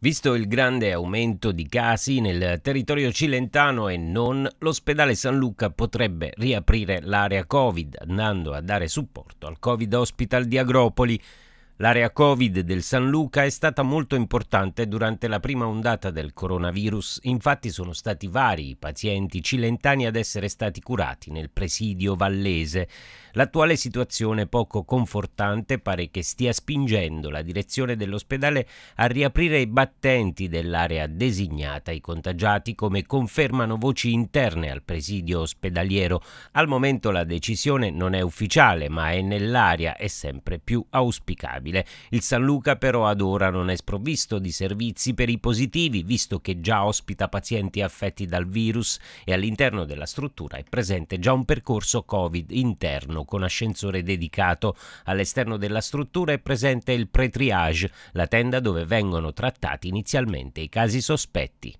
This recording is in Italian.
Visto il grande aumento di casi nel territorio cilentano e non, l'ospedale San Luca potrebbe riaprire l'area Covid andando a dare supporto al Covid Hospital di Agropoli L'area Covid del San Luca è stata molto importante durante la prima ondata del coronavirus, infatti sono stati vari i pazienti cilentani ad essere stati curati nel presidio vallese. L'attuale situazione poco confortante pare che stia spingendo la direzione dell'ospedale a riaprire i battenti dell'area designata ai contagiati, come confermano voci interne al presidio ospedaliero. Al momento la decisione non è ufficiale, ma è nell'aria e sempre più auspicabile stabile. Il San Luca però ad ora non è sprovvisto di servizi per i positivi, visto che già ospita pazienti affetti dal virus e all'interno della struttura è presente già un percorso Covid interno con ascensore dedicato. All'esterno della struttura è presente il pre-triage, la tenda dove vengono trattati inizialmente i casi sospetti.